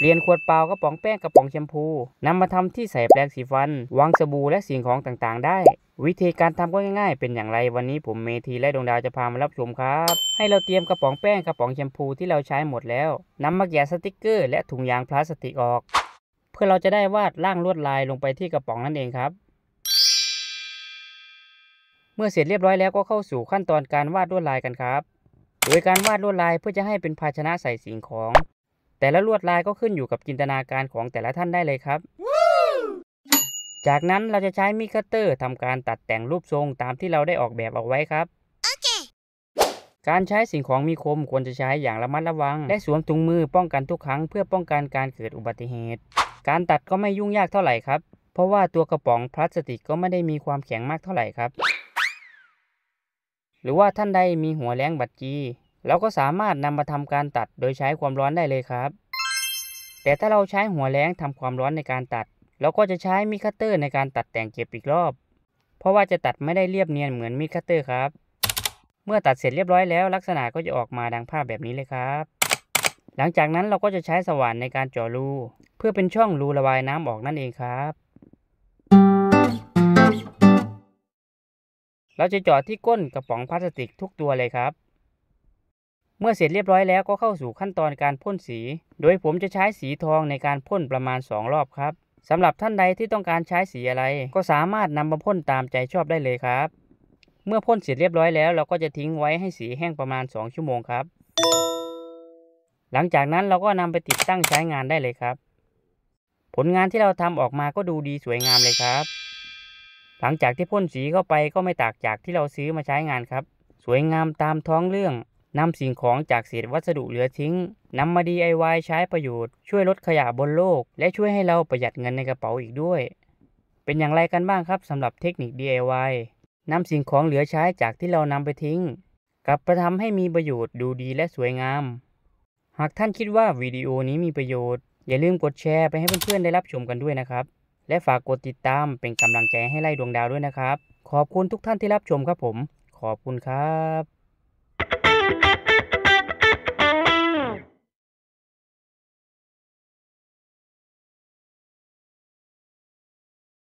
เปลี่ยนขวดเปล่ากระป๋องแป้งกระป๋องแชมพูนำมาทำที่ใส่แปรงสีฟัน วางสบู่และสิ่งของต่างๆ ได้ วิธีการทำก็ง่ายๆ เป็นอย่างไรวันนี้ผมเมธีและดวงดาวจะพามารับชมครับให้เราเตรียมกระป๋องแป้งกระป๋องแชมพูที่เราใช้หมดแล้วนำมาแกะสติกเกอร์ และถุงยางพลาสติกออก เพื่อเราจะได้วาดร่างลวดลายลงไปที่กระป๋องนั่นเองครับ เมื่อเสร็จเรียบร้อยแล้วก็เข้าสู่ขั้นตอนการวาดลวดลายกันครับโดยการวาดลวดลายเพื่อจะให้เป็นภาชนะใส่สิ่งของแต่ละลวดลายก็ขึ้นอยู่กับจินตนาการของแต่ละท่านได้เลยครับ จากนั้นเราจะใช้มีคัตเตอร์ทำการตัดแต่งรูปทรงตามที่เราได้ออกแบบเอาไว้ครับ การใช้สิ่งของมีคมควรจะใช้อย่างระมัดระวัง และสวมถุงมือป้องกันทุกครั้ง เพื่อป้องกันการเกิดอุบัติเหตุ การตัดก็ไม่ยุ่งยากเท่าไหร่ครับ เพราะว่าตัวกระป๋องพลาสติกก็ไม่ได้มีความแข็งมากเท่าไหร่ครับ หรือว่าท่านใดมีหัวแรงบัดจีเราก็สามารถนำมาทำการตัดโดยใช้ความร้อนได้เลยครับ แต่ถ้าเราใช้หัวแรงทำความร้อนในการตัดเราก็จะใช้มีคัตเตอร์ในการตัดแต่งเก็บอีกรอบ เพราะว่าจะตัดไม่ได้เรียบเนียนเหมือนมีคัตเตอร์ครับ เมื่อตัดเสร็จเรียบร้อยแล้วลักษณะก็จะออกมาดังภาพแบบนี้เลยครับ หลังจากนั้นเราก็จะใช้สว่านในการเจาะรูเพื่อเป็นช่องรูระบายน้ำออกนั่นเองครับ เราจะเจาะที่ก้นกระป๋องพลาสติกทุกตัวเลยครับเมื่อเสร็จเรียบร้อยแล้วก็เข้าสู่ขั้นตอนการพ่นสี โดยผมจะใช้สีทองในการพ่นประมาณ 2 รอบครับ สำหรับท่านใดที่ต้องการใช้สีอะไร ก็สามารถนำมาพ่นตามใจชอบได้เลยครับ เมื่อพ่นเสร็จเรียบร้อยแล้วเราก็จะทิ้งไว้ให้สีแห้งประมาณ 2 ชั่วโมงครับ หลังจากนั้นเราก็นำไปติดตั้งใช้งานได้เลยครับ ผลงานที่เราทำออกมาก็ดูดีสวยงามเลยครับ หลังจากที่พ่นสีเข้าไปก็ไม่ตากจากที่เราซื้อมาใช้งานครับ สวยงามตามท้องเรื่องนำสิ่งของจากเศษวัสดุเหลือทิ้ง นำมา DIY ใช้ประโยชน์ช่วยลดขยะบนโลก และช่วยให้เราประหยัดเงินในกระเป๋าอีกด้วย เป็นอย่างไรกันบ้างครับสำหรับเทคนิค DIY นำสิ่งของเหลือใช้จากที่เรานำไปทิ้งกลับประทำให้มีประโยชน์ดูดีและสวยงาม หากท่านคิดว่าวิดีโอนี้มีประโยชน์อย่าลืมกดแชร์ไปให้เพื่อนๆได้รับชมกันด้วยนะครับและฝากกดติดตามเป็นกำลังใจให้ไล่ดวงดาวด้วยนะครับขอบคุณทุกท่านที่รับชมครับผม ขอบคุณครับ